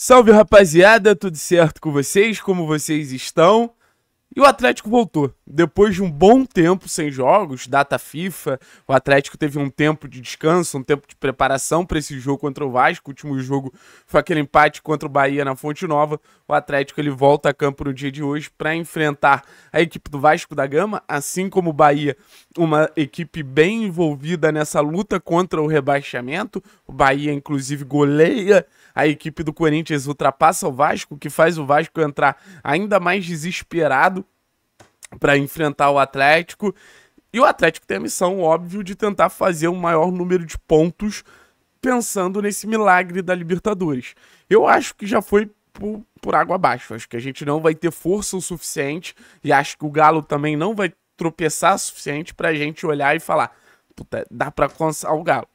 Salve rapaziada, tudo certo com vocês? Como vocês estão? E o Atlético voltou. Depois de um bom tempo sem jogos, data FIFA, o Atlético teve um tempo de descanso, um tempo de preparação para esse jogo contra o Vasco. O último jogo foi aquele empate contra o Bahia na Fonte Nova. O Atlético ele volta a campo no dia de hoje para enfrentar a equipe do Vasco da Gama, assim como o Bahia, uma equipe bem envolvida nessa luta contra o rebaixamento. O Bahia inclusive goleia a equipe do Corinthians ultrapassa o Vasco, que faz o Vasco entrar ainda mais desesperado para enfrentar o Atlético. E o Atlético tem a missão, óbvio, de tentar fazer um maior número de pontos pensando nesse milagre da Libertadores. Eu acho que já foi por, por, água abaixo. Acho que a gente não vai ter força o suficiente e acho que o Galo também não vai tropeçar o suficiente para a gente olhar e falar: puta, dá para alcançar o Galo.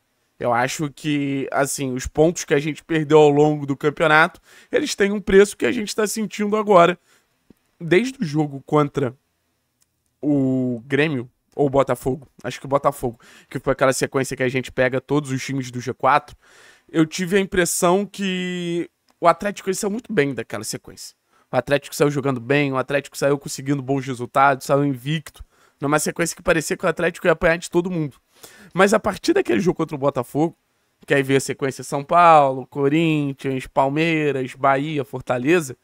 Eu acho que, assim, os pontos que a gente perdeu ao longo do campeonato, eles têm um preço que a gente está sentindo agora. Desde o jogo contra o Grêmio, ou Botafogo, acho que o Botafogo, que foi aquela sequência que a gente pega todos os times do G4, eu tive a impressão que o Atlético saiu muito bem daquela sequência. O Atlético saiu jogando bem, o Atlético saiu conseguindo bons resultados, saiu invicto, numa sequência que parecia que o Atlético ia apanhar de todo mundo. Mas a partir daquele jogo contra o Botafogo, que aí veio a sequência São Paulo, Corinthians, Palmeiras, Bahia, Fortaleza,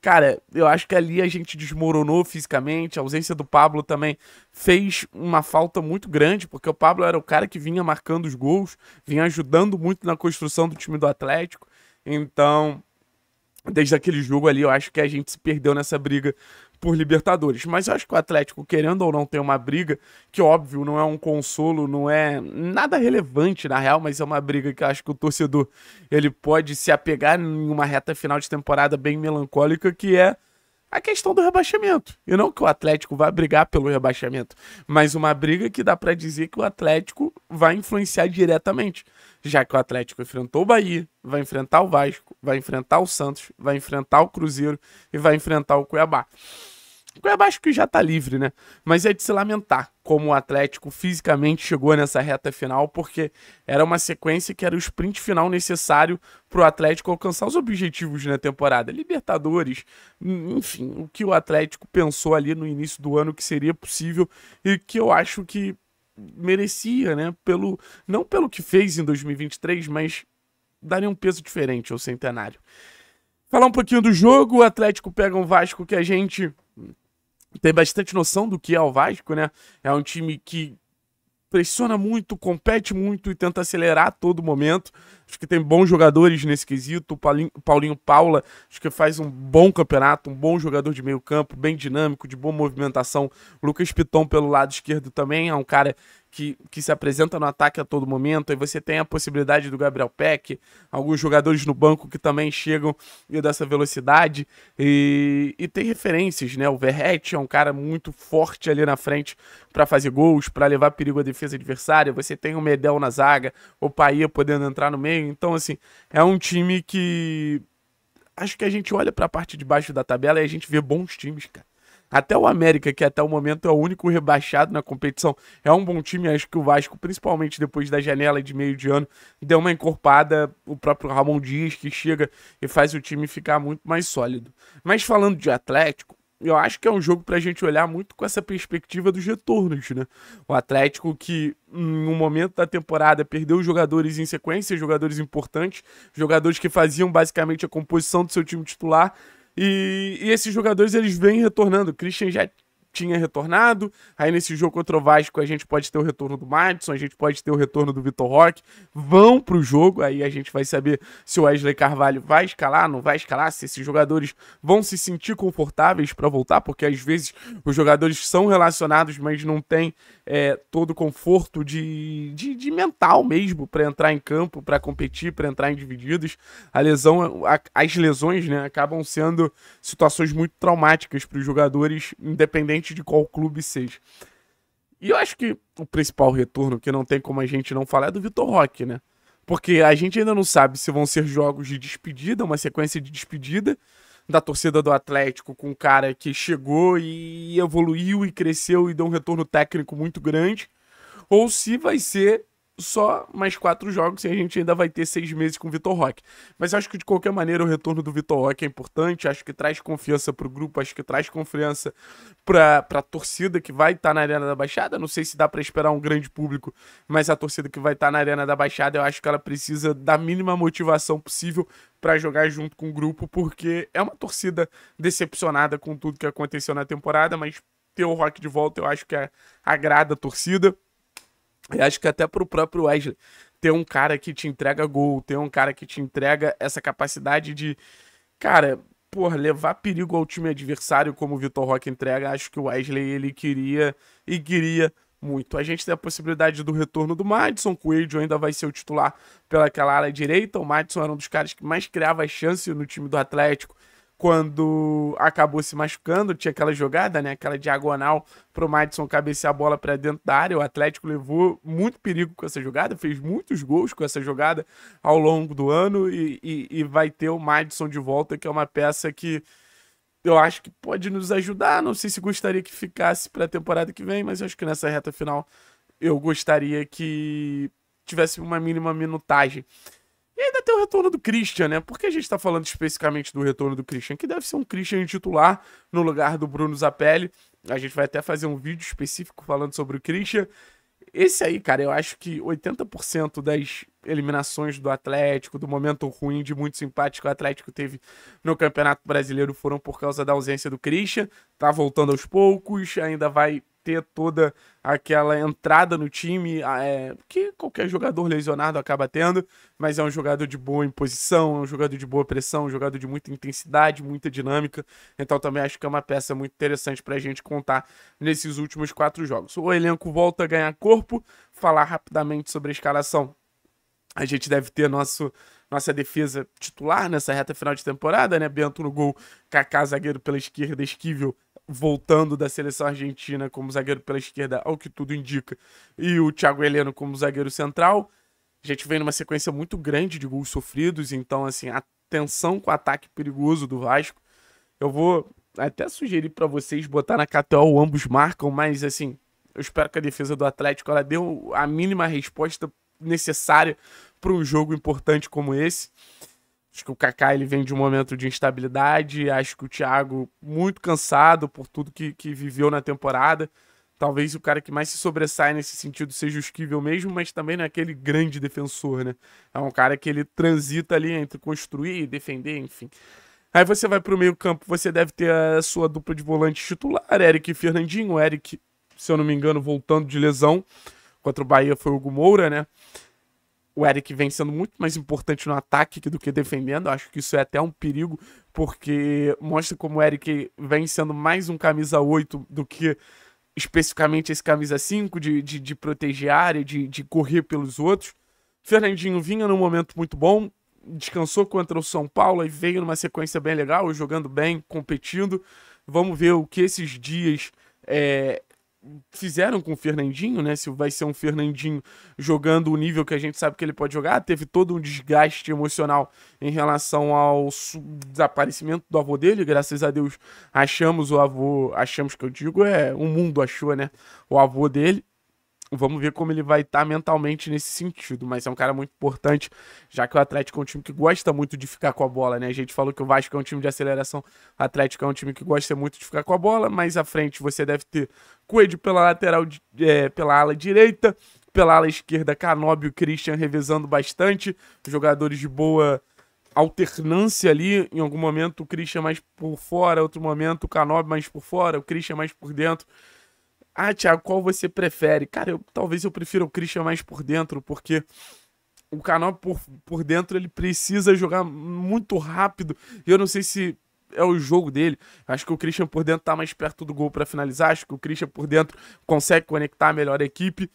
cara, eu acho que ali a gente desmoronou fisicamente, a ausência do Pablo também fez uma falta muito grande, porque o Pablo era o cara que vinha marcando os gols, vinha ajudando muito na construção do time do Atlético. Então, desde aquele jogo ali, eu acho que a gente se perdeu nessa briga por Libertadores. Mas eu acho que o Atlético, querendo ou não, tem uma briga que, óbvio, não é um consolo, não é nada relevante na real, mas é uma briga que eu acho que o torcedor ele pode se apegar em uma reta final de temporada bem melancólica, que é a questão do rebaixamento. E não que o Atlético vá brigar pelo rebaixamento, mas uma briga que dá para dizer que o Atlético vai influenciar diretamente, já que o Atlético enfrentou o Bahia, vai enfrentar o Vasco, vai enfrentar o Santos, vai enfrentar o Cruzeiro e vai enfrentar o Cuiabá. O Cuiabá acho que já tá livre, né? Mas é de se lamentar como o Atlético fisicamente chegou nessa reta final, porque era uma sequência que era o sprint final necessário para o Atlético alcançar os objetivos na né, temporada. Libertadores, enfim, o que o Atlético pensou ali no início do ano que seria possível e que eu acho que merecia, né? Pelo, não pelo que fez em 2023, mas daria um peso diferente ao centenário. Falar um pouquinho do jogo, o Atlético pega um Vasco que a gente tem bastante noção do que é o Vasco, né? É um time que pressiona muito, compete muito e tenta acelerar a todo momento. Acho que tem bons jogadores nesse quesito. O Paulinho, Paulinho Paula, acho que faz um bom campeonato, um bom jogador de meio campo, bem dinâmico, de boa movimentação. O Lucas Piton pelo lado esquerdo também é um cara que, que se apresenta no ataque a todo momento. Aí você tem a possibilidade do Gabriel Peck, alguns jogadores no banco que também chegam e dessa velocidade. E, e tem referências, né? O Verrete é um cara muito forte ali na frente para fazer gols, para levar perigo à defesa adversária. Você tem o Medel na zaga, o Paia podendo entrar no meio também. Então, assim, é um time que. Acho que a gente olha para a parte de baixo da tabela e a gente vê bons times, cara. Até o América, que até o momento é o único rebaixado na competição, é um bom time. Acho que o Vasco, principalmente depois da janela de meio de ano, deu uma encorpada. O próprio Ramon Dias, que chega e faz o time ficar muito mais sólido. Mas falando de Atlético, eu acho que é um jogo para a gente olhar muito com essa perspectiva dos retornos, né? O Atlético que, no momento da temporada, perdeu jogadores em sequência, jogadores importantes, jogadores que faziam basicamente a composição do seu time titular, e, e esses jogadores eles vêm retornando. O Christian já tinha retornado. Aí nesse jogo contra o Vasco a gente pode ter o retorno do Madison, a gente pode ter o retorno do Vitor Roque. Vão pro jogo, aí a gente vai saber se o Wesley Carvalho vai escalar, não vai escalar, se esses jogadores vão se sentir confortáveis para voltar, porque às vezes os jogadores são relacionados, mas não tem é, todo o conforto de, de, de mental mesmo para entrar em campo, para competir, para entrar em divididos. A lesão, a, as lesões, né, acabam sendo situações muito traumáticas para os jogadores, independente independente de qual clube seja. E eu acho que o principal retorno, que não tem como a gente não falar, é do Vitor Roque, né? Porque a gente ainda não sabe se vão ser jogos de despedida, uma sequência de despedida da torcida do Atlético com um cara que chegou e evoluiu e cresceu e deu um retorno técnico muito grande, ou se vai ser só mais quatro jogos e a gente ainda vai ter seis meses com o Vitor Roque. Mas acho que de qualquer maneira o retorno do Vitor Roque é importante, acho que traz confiança para o grupo, acho que traz confiança para a torcida que vai estar tá na Arena da Baixada. Não sei se dá para esperar um grande público, mas a torcida que vai estar tá na Arena da Baixada, eu acho que ela precisa da mínima motivação possível para jogar junto com o grupo, porque é uma torcida decepcionada com tudo que aconteceu na temporada, mas ter o Rock de volta eu acho que é, agrada a torcida. E acho que até pro próprio Wesley ter um cara que te entrega gol, ter um cara que te entrega essa capacidade de, cara, por levar perigo ao time adversário como o Vitor Roque entrega, acho que o Wesley ele queria e queria muito. A gente tem a possibilidade do retorno do Madison, Coelho ainda vai ser o titular pelaquela área direita. O Madison era um dos caras que mais criava chance no time do Atlético quando acabou se machucando, tinha aquela jogada, né? Aquela diagonal pro Madison cabecear a bola para dentro da área. O Atlético levou muito perigo com essa jogada, fez muitos gols com essa jogada ao longo do ano e, e, e vai ter o Madison de volta, que é uma peça que eu acho que pode nos ajudar. Não sei se gostaria que ficasse para a temporada que vem, mas eu acho que nessa reta final eu gostaria que tivesse uma mínima minutagem. E ainda tem o retorno do Christian, né? Por que a gente está falando especificamente do retorno do Christian? Que deve ser um Christian titular no lugar do Bruno Zapelli. A gente vai até fazer um vídeo específico falando sobre o Christian. Esse aí, cara, eu acho que 80% das eliminações do Atlético, do momento ruim, de muitos empates que o Atlético teve no Campeonato Brasileiro foram por causa da ausência do Christian. Tá voltando aos poucos, ainda vai ter toda aquela entrada no time ah, é, que qualquer jogador lesionado acaba tendo, mas é um jogador de boa imposição, é um jogador de boa pressão, um jogador de muita intensidade, muita dinâmica. Então também acho que é uma peça muito interessante para a gente contar nesses últimos quatro jogos. O elenco volta a ganhar corpo. Falar rapidamente sobre a escalação. A gente deve ter nosso nossa defesa titular nessa reta final de temporada, né? Bento no gol, Kaká zagueiro pela esquerda, Esquivel voltando da seleção argentina como zagueiro pela esquerda, ao que tudo indica, e o Thiago Heleno como zagueiro central. A gente vem numa sequência muito grande de gols sofridos, então, assim, atenção com o ataque perigoso do Vasco. Eu vou até sugerir para vocês botar na KTO ambos marcam, mas, assim, eu espero que a defesa do Atlético ela dê a mínima resposta necessária para um jogo importante como esse. Acho que o Kaká ele vem de um momento de instabilidade. Acho que o Thiago muito cansado por tudo que, que viveu na temporada. Talvez o cara que mais se sobressai nesse sentido seja o Esquivel mesmo, mas também não é aquele grande defensor, né? É um cara que ele transita ali entre construir e defender, enfim. Aí você vai pro meio campo, você deve ter a sua dupla de volantes titular, Eric Fernandinho. Eric, se eu não me engano, voltando de lesão. Contra o Bahia foi o Hugo Moura, né? o Eric vem sendo muito mais importante no ataque do que defendendo. Acho que isso é até um perigo, porque mostra como o Eric vem sendo mais um camisa 8 do que especificamente esse camisa 5 de, de, de proteger a área, de, de correr pelos outros. Fernandinho vinha num momento muito bom, descansou contra o São Paulo e veio numa sequência bem legal, jogando bem, competindo. Vamos ver o que esses dias é, fizeram com o Fernandinho, né? Se vai ser um Fernandinho jogando o nível que a gente sabe que ele pode jogar, teve todo um desgaste emocional em relação ao desaparecimento do avô dele. Graças a Deus achamos o avô, achamos que eu digo é o mundo achou, né? O avô dele Vamos ver como ele vai estar tá mentalmente nesse sentido, mas é um cara muito importante, já que o Atlético é um time que gosta muito de ficar com a bola, né? A gente falou que o Vasco é um time de aceleração, o Atlético é um time que gosta muito de ficar com a bola, mas à frente você deve ter Coelho pela lateral, é, pela ala direita, pela ala esquerda, Canóbio e Christian revezando bastante, jogadores de boa alternância ali, em algum momento o Christian mais por fora, outro momento o Canob mais por fora, o Christian mais por dentro. Ah, Thiago, qual você prefere? Cara, eu, talvez eu prefira o Christian mais por dentro, porque o canal por, por dentro ele precisa jogar muito rápido. E eu não sei se é o jogo dele. Acho que o Christian por dentro tá mais perto do gol para finalizar. Acho que o Christian por dentro consegue conectar a melhor equipe.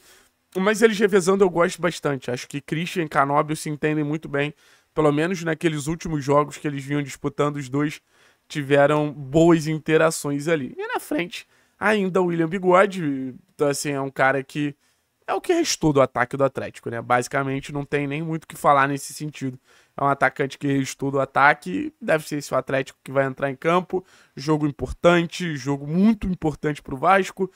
Mas eles revezando eu gosto bastante. Acho que Christian e Canóbio se entendem muito bem. Pelo menos naqueles últimos jogos que eles vinham disputando, os dois tiveram boas interações ali. E na frente, ainda o William Bigode. Então, assim, é um cara que é o que restou do ataque do Atlético, né? Basicamente, não tem nem muito o que falar nesse sentido. É um atacante que restou do ataque. Deve ser esse o Atlético que vai entrar em campo. Jogo importante, jogo muito importante pro Vasco.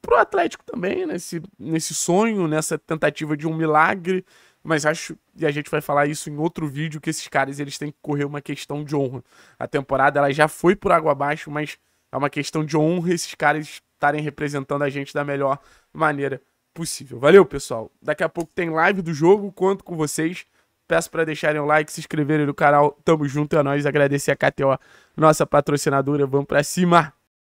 Pro Atlético também, nesse, nesse sonho, nessa tentativa de um milagre. Mas acho, e a gente vai falar isso em outro vídeo, que esses caras eles têm que correr uma questão de honra. A temporada ela já foi por água abaixo, mas é uma questão de honra esses caras estarem representando a gente da melhor maneira possível. Valeu, pessoal. Daqui a pouco tem live do jogo, conto com vocês. Peço para deixarem o like, se inscreverem no canal. Tamo junto, é nóis. Agradecer a KTO, nossa patrocinadora. Vamos pra cima!